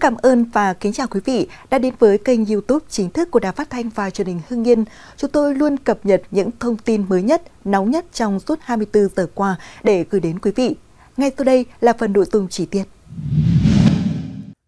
cảm ơn và kính chào quý vị đã đến với kênh YouTube chính thức của Đài Phát thanh và Truyền hình Hưng Yên. Chúng tôi luôn cập nhật những thông tin mới nhất, nóng nhất trong suốt 24 giờ qua để gửi đến quý vị. Ngay sau đây là phần nội dung chi tiết.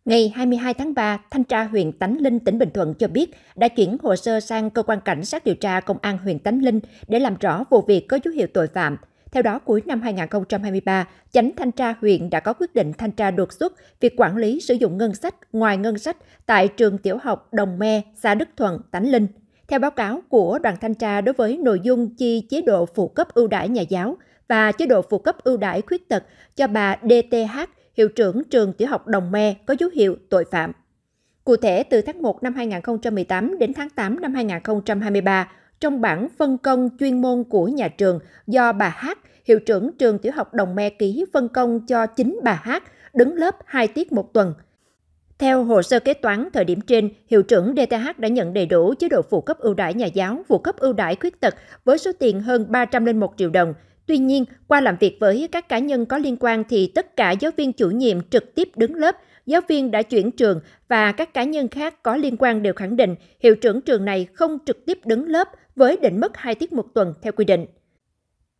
Ngày 22 tháng 3, Thanh tra huyện Tánh Linh, tỉnh Bình Thuận cho biết đã chuyển hồ sơ sang Cơ quan Cảnh sát điều tra Công an huyện Tánh Linh để làm rõ vụ việc có dấu hiệu tội phạm, theo đó, cuối năm 2023, Chánh Thanh tra huyện đã có quyết định thanh tra đột xuất việc quản lý sử dụng ngân sách ngoài ngân sách tại trường tiểu học Đồng Me, xã Đức Thuận, Tánh Linh. Theo báo cáo của đoàn thanh tra đối với nội dung chi chế độ phụ cấp ưu đãi nhà giáo và chế độ phụ cấp ưu đãi khuyết tật cho bà DTH, hiệu trưởng trường tiểu học Đồng Me có dấu hiệu tội phạm. Cụ thể, từ tháng 1 năm 2018 đến tháng 8 năm 2023, trong bản phân công chuyên môn của nhà trường do bà Hát, hiệu trưởng trường tiểu học Đồng Me ký phân công cho chính bà Hát đứng lớp 2 tiết một tuần. Theo hồ sơ kế toán thời điểm trên, hiệu trưởng DTH đã nhận đầy đủ chế độ phụ cấp ưu đãi nhà giáo, phụ cấp ưu đãi khuyết tật với số tiền hơn 301 triệu đồng. Tuy nhiên, qua làm việc với các cá nhân có liên quan thì tất cả giáo viên chủ nhiệm trực tiếp đứng lớp, giáo viên đã chuyển trường và các cá nhân khác có liên quan đều khẳng định hiệu trưởng trường này không trực tiếp đứng lớp với định mức 2 tiết một tuần theo quy định.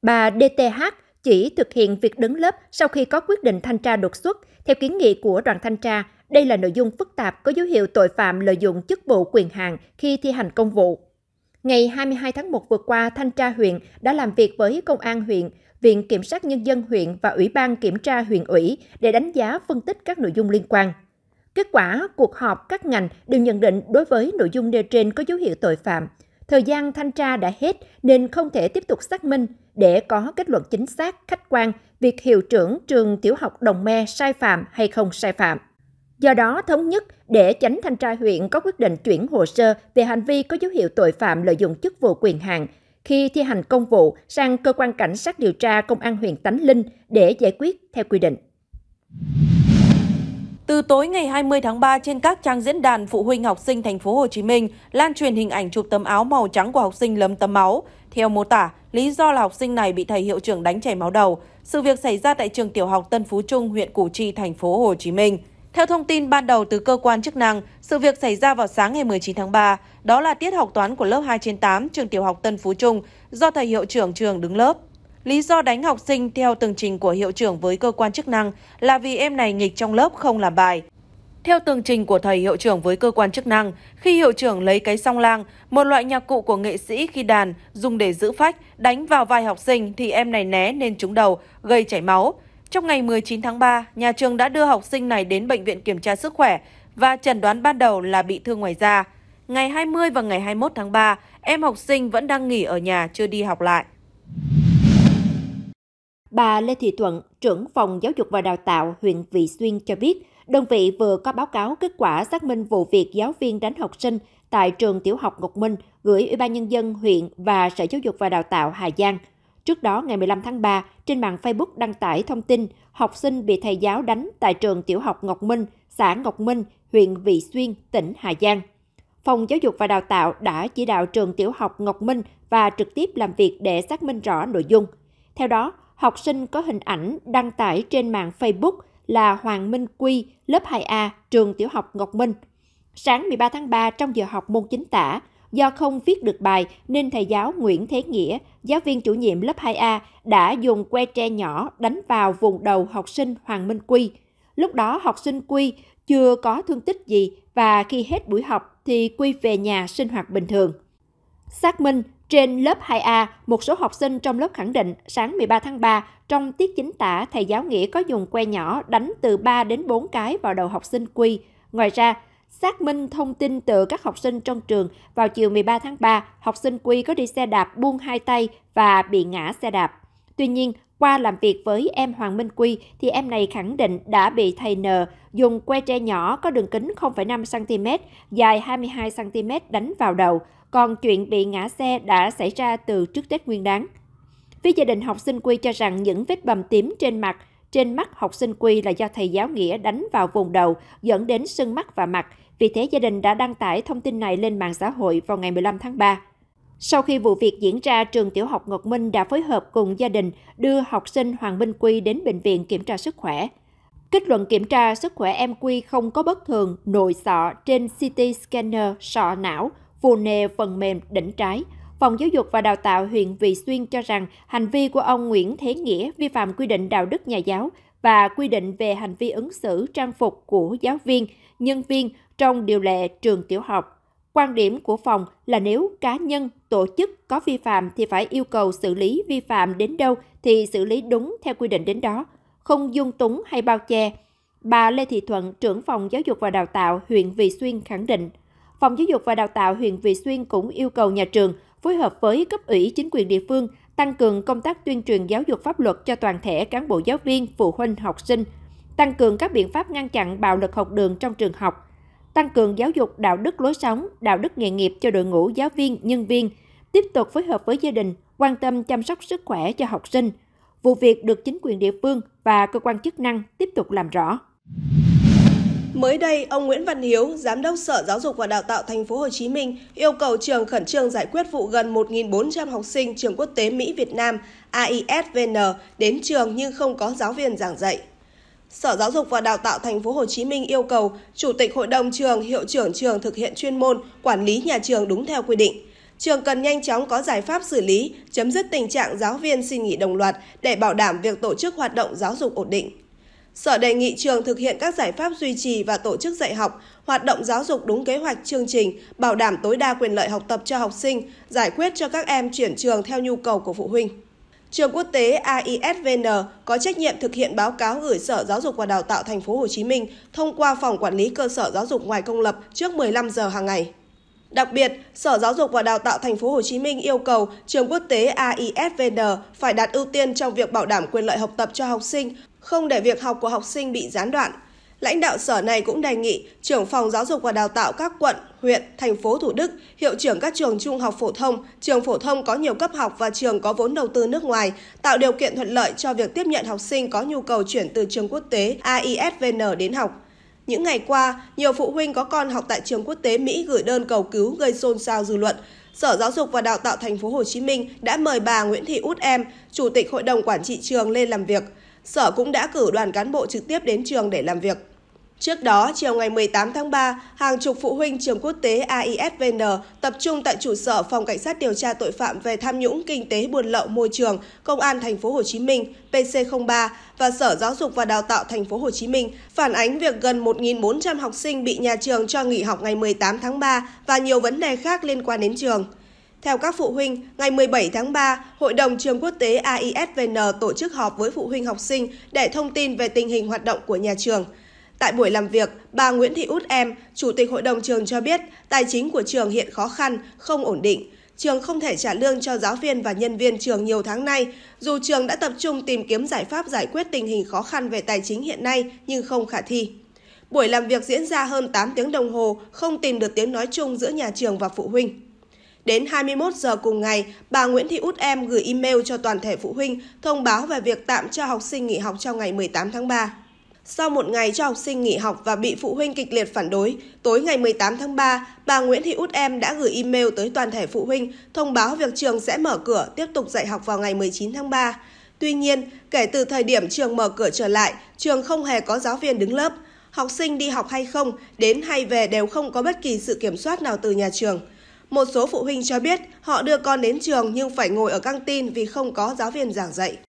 Bà DTH chỉ thực hiện việc đứng lớp sau khi có quyết định thanh tra đột xuất. Theo kiến nghị của đoàn thanh tra, đây là nội dung phức tạp có dấu hiệu tội phạm lợi dụng chức vụ quyền hạn khi thi hành công vụ. Ngày 22 tháng 1 vừa qua, thanh tra huyện đã làm việc với công an huyện, Viện Kiểm sát Nhân dân huyện và Ủy ban Kiểm tra huyện ủy để đánh giá phân tích các nội dung liên quan. Kết quả, cuộc họp các ngành đều nhận định đối với nội dung nêu trên có dấu hiệu tội phạm, Thời gian thanh tra đã hết nên không thể tiếp tục xác minh để có kết luận chính xác, khách quan việc hiệu trưởng trường tiểu học Đồng Me sai phạm hay không sai phạm. Do đó, thống nhất để tránh thanh tra huyện có quyết định chuyển hồ sơ về hành vi có dấu hiệu tội phạm lợi dụng chức vụ quyền hạn khi thi hành công vụ sang cơ quan cảnh sát điều tra công an huyện Tánh Linh để giải quyết theo quy định. Từ tối ngày 20 tháng 3 trên các trang diễn đàn phụ huynh học sinh thành phố Hồ Chí Minh lan truyền hình ảnh chụp tấm áo màu trắng của học sinh lấm tấm máu. Theo mô tả, lý do là học sinh này bị thầy hiệu trưởng đánh chảy máu đầu. Sự việc xảy ra tại trường tiểu học Tân Phú Trung, huyện Củ Chi, thành phố Hồ Chí Minh. Theo thông tin ban đầu từ cơ quan chức năng, sự việc xảy ra vào sáng ngày 19 tháng 3, đó là tiết học toán của lớp 2 trên 8 trường tiểu học Tân Phú Trung do thầy hiệu trưởng trường đứng lớp. Lý do đánh học sinh theo tường trình của hiệu trưởng với cơ quan chức năng là vì em này nghịch trong lớp không làm bài. Theo tường trình của thầy hiệu trưởng với cơ quan chức năng, khi hiệu trưởng lấy cái song lang, một loại nhạc cụ của nghệ sĩ khi đàn dùng để giữ phách, đánh vào vai học sinh thì em này né nên trúng đầu, gây chảy máu. Trong ngày 19 tháng 3, nhà trường đã đưa học sinh này đến bệnh viện kiểm tra sức khỏe và chẩn đoán ban đầu là bị thương ngoài da. Ngày 20 và ngày 21 tháng 3, em học sinh vẫn đang nghỉ ở nhà chưa đi học lại. Bà Lê Thị Thuận, trưởng phòng giáo dục và đào tạo huyện Vị Xuyên cho biết, đơn vị vừa có báo cáo kết quả xác minh vụ việc giáo viên đánh học sinh tại trường tiểu học Ngọc Minh gửi Ủy ban Nhân dân huyện và Sở Giáo dục và Đào tạo Hà Giang. Trước đó, ngày 15 tháng 3, trên mạng Facebook đăng tải thông tin học sinh bị thầy giáo đánh tại trường tiểu học Ngọc Minh, xã Ngọc Minh, huyện Vị Xuyên, tỉnh Hà Giang. Phòng Giáo dục và Đào tạo đã chỉ đạo trường tiểu học Ngọc Minh và trực tiếp làm việc để xác minh rõ nội dung. Theo đó, học sinh có hình ảnh đăng tải trên mạng Facebook là Hoàng Minh Quy, lớp 2A, trường tiểu học Ngọc Minh. Sáng 13 tháng 3 trong giờ học môn chính tả, do không viết được bài nên thầy giáo Nguyễn Thế Nghĩa, giáo viên chủ nhiệm lớp 2A đã dùng que tre nhỏ đánh vào vùng đầu học sinh Hoàng Minh Quy. Lúc đó học sinh Quy chưa có thương tích gì và khi hết buổi học thì Quy về nhà sinh hoạt bình thường. Xác minh, trên lớp 2A, một số học sinh trong lớp khẳng định sáng 13 tháng 3, trong tiết chính tả, thầy giáo Nghĩa có dùng que nhỏ đánh từ 3 đến 4 cái vào đầu học sinh Quy. Ngoài ra, xác minh thông tin từ các học sinh trong trường, vào chiều 13 tháng 3, học sinh Quy có đi xe đạp buông hai tay và bị ngã xe đạp. Tuy nhiên, qua làm việc với em Hoàng Minh Quy thì em này khẳng định đã bị thầy N dùng que tre nhỏ có đường kính 0,5cm, dài 22cm đánh vào đầu. Còn chuyện bị ngã xe đã xảy ra từ trước Tết Nguyên đáng. Phía gia đình học sinh Quy cho rằng những vết bầm tím trên mặt, trên mắt học sinh Quy là do thầy giáo Nghĩa đánh vào vùng đầu, dẫn đến sưng mắt và mặt. Vì thế gia đình đã đăng tải thông tin này lên mạng xã hội vào ngày 15 tháng 3. Sau khi vụ việc diễn ra, trường tiểu học Ngọc Minh đã phối hợp cùng gia đình đưa học sinh Hoàng Minh Quy đến bệnh viện kiểm tra sức khỏe. Kết luận kiểm tra sức khỏe em Quy không có bất thường, nội sọ trên CT scanner, sọ não, phù nề phần mềm đỉnh trái. Phòng Giáo dục và Đào tạo huyện Vị Xuyên cho rằng hành vi của ông Nguyễn Thế Nghĩa vi phạm quy định đạo đức nhà giáo và quy định về hành vi ứng xử trang phục của giáo viên, nhân viên trong điều lệ trường tiểu học. Quan điểm của phòng là nếu cá nhân, tổ chức có vi phạm thì phải yêu cầu xử lý vi phạm đến đâu thì xử lý đúng theo quy định đến đó, không dung túng hay bao che. Bà Lê Thị Thuận, trưởng phòng giáo dục và đào tạo huyện Vị Xuyên khẳng định, Phòng Giáo dục và Đào tạo huyện Vị Xuyên cũng yêu cầu nhà trường phối hợp với cấp ủy chính quyền địa phương tăng cường công tác tuyên truyền giáo dục pháp luật cho toàn thể cán bộ giáo viên, phụ huynh, học sinh, tăng cường các biện pháp ngăn chặn bạo lực học đường trong trường học, tăng cường giáo dục đạo đức lối sống, đạo đức nghề nghiệp cho đội ngũ giáo viên, nhân viên, tiếp tục phối hợp với gia đình, quan tâm chăm sóc sức khỏe cho học sinh. Vụ việc được chính quyền địa phương và cơ quan chức năng tiếp tục làm rõ. Mới đây, ông Nguyễn Văn Hiếu, Giám đốc Sở Giáo dục và Đào tạo Thành phố Hồ Chí Minh yêu cầu trường khẩn trương giải quyết vụ gần 1.400 học sinh trường quốc tế Mỹ Việt Nam AISVN đến trường nhưng không có giáo viên giảng dạy. Sở Giáo dục và Đào tạo Thành phố Hồ Chí Minh yêu cầu chủ tịch hội đồng trường, hiệu trưởng trường thực hiện chuyên môn, quản lý nhà trường đúng theo quy định. Trường cần nhanh chóng có giải pháp xử lý, chấm dứt tình trạng giáo viên xin nghỉ đồng loạt để bảo đảm việc tổ chức hoạt động giáo dục ổn định. Sở đề nghị trường thực hiện các giải pháp duy trì và tổ chức dạy học, hoạt động giáo dục đúng kế hoạch chương trình, bảo đảm tối đa quyền lợi học tập cho học sinh, giải quyết cho các em chuyển trường theo nhu cầu của phụ huynh. Trường quốc tế AISVN có trách nhiệm thực hiện báo cáo gửi Sở Giáo dục và Đào tạo Thành phố Hồ Chí Minh thông qua phòng quản lý cơ sở giáo dục ngoài công lập trước 15 giờ hàng ngày. Đặc biệt, Sở Giáo dục và Đào tạo Thành phố Hồ Chí Minh yêu cầu trường quốc tế AISVN phải đạt ưu tiên trong việc bảo đảm quyền lợi học tập cho học sinh, không để việc học của học sinh bị gián đoạn. Lãnh đạo sở này cũng đề nghị trưởng phòng giáo dục và đào tạo các quận, huyện, thành phố Thủ Đức, hiệu trưởng các trường trung học phổ thông, trường phổ thông có nhiều cấp học và trường có vốn đầu tư nước ngoài, tạo điều kiện thuận lợi cho việc tiếp nhận học sinh có nhu cầu chuyển từ trường quốc tế AISVN đến học. Những ngày qua, nhiều phụ huynh có con học tại trường quốc tế Mỹ gửi đơn cầu cứu gây xôn xao dư luận. Sở Giáo dục và Đào tạo Thành phố Hồ Chí Minh đã mời bà Nguyễn Thị Út Em, Chủ tịch Hội đồng Quản trị trường lên làm việc. Sở cũng đã cử đoàn cán bộ trực tiếp đến trường để làm việc. Trước đó, chiều ngày 18 tháng 3, hàng chục phụ huynh trường quốc tế AISVN tập trung tại trụ sở Phòng Cảnh sát điều tra tội phạm về tham nhũng kinh tế buôn lậu môi trường, Công an thành phố Hồ Chí Minh PC03 và Sở Giáo dục và Đào tạo thành phố Hồ Chí Minh phản ánh việc gần 1.400 học sinh bị nhà trường cho nghỉ học ngày 18 tháng 3 và nhiều vấn đề khác liên quan đến trường. Theo các phụ huynh, ngày 17 tháng 3, Hội đồng trường quốc tế AISVN tổ chức họp với phụ huynh học sinh để thông tin về tình hình hoạt động của nhà trường – Tại buổi làm việc, bà Nguyễn Thị Út Em, Chủ tịch Hội đồng trường cho biết tài chính của trường hiện khó khăn, không ổn định. Trường không thể trả lương cho giáo viên và nhân viên trường nhiều tháng nay, dù trường đã tập trung tìm kiếm giải pháp giải quyết tình hình khó khăn về tài chính hiện nay nhưng không khả thi. Buổi làm việc diễn ra hơn 8 tiếng đồng hồ, không tìm được tiếng nói chung giữa nhà trường và phụ huynh. Đến 21 giờ cùng ngày, bà Nguyễn Thị Út Em gửi email cho toàn thể phụ huynh thông báo về việc tạm cho học sinh nghỉ học trong ngày 18 tháng 3. Sau một ngày cho học sinh nghỉ học và bị phụ huynh kịch liệt phản đối, tối ngày 18 tháng 3, bà Nguyễn Thị Út Em đã gửi email tới toàn thể phụ huynh thông báo việc trường sẽ mở cửa tiếp tục dạy học vào ngày 19 tháng 3. Tuy nhiên, kể từ thời điểm trường mở cửa trở lại, trường không hề có giáo viên đứng lớp. Học sinh đi học hay không, đến hay về đều không có bất kỳ sự kiểm soát nào từ nhà trường. Một số phụ huynh cho biết họ đưa con đến trường nhưng phải ngồi ở căng tin vì không có giáo viên giảng dạy.